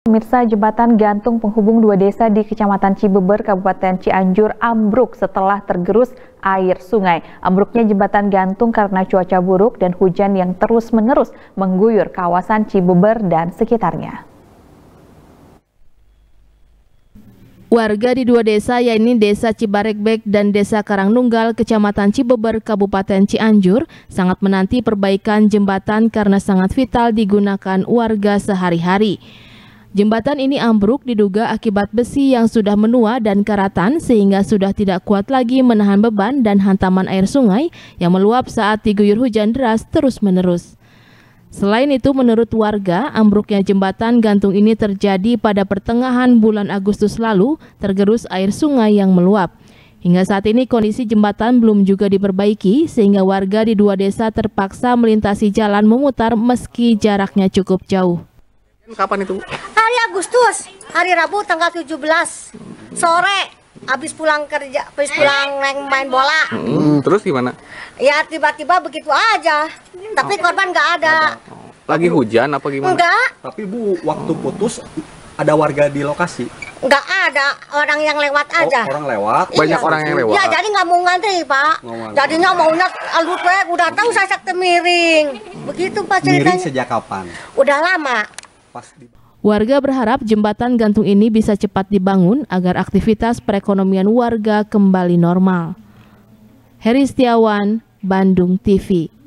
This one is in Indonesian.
Pemirsa jembatan gantung penghubung dua desa di Kecamatan Cibeber, Kabupaten Cianjur ambruk setelah tergerus air sungai. Ambruknya jembatan gantung karena cuaca buruk dan hujan yang terus-menerus mengguyur kawasan Cibeber dan sekitarnya. Warga di dua desa yaitu Desa Cibarekbek dan Desa Karangnunggal, Kecamatan Cibeber, Kabupaten Cianjur, sangat menanti perbaikan jembatan karena sangat vital digunakan warga sehari-hari. Jembatan ini ambruk diduga akibat besi yang sudah menua dan karatan sehingga sudah tidak kuat lagi menahan beban dan hantaman air sungai yang meluap saat diguyur hujan deras terus-menerus. Selain itu, menurut warga, ambruknya jembatan gantung ini terjadi pada pertengahan bulan Agustus lalu tergerus air sungai yang meluap. Hingga saat ini kondisi jembatan belum juga diperbaiki sehingga warga di dua desa terpaksa melintasi jalan memutar meski jaraknya cukup jauh. Kapan itu? Agustus, hari Rabu tanggal 17 sore habis pulang kerja, habis pulang main, main bola. Hmm, terus gimana? Ya tiba-tiba begitu aja. Tapi oh. korban nggak ada. Oh. Lagi hmm. hujan apa gimana? Enggak. Tapi Bu, waktu putus ada warga di lokasi. Nggak ada orang yang lewat oh, aja. Oh, orang lewat. Iya. Banyak iya. orang yang lewat. Ya jadi nggak mau ngantri pak. Ngomong. Jadinya mau maunya alut udah tahu sasak temiring. Begitu pak ceritanya. Miring sejak kapan? Udah lama. Pas di Warga berharap jembatan gantung ini bisa cepat dibangun agar aktivitas perekonomian warga kembali normal. Heri Setiawan, Bandung TV.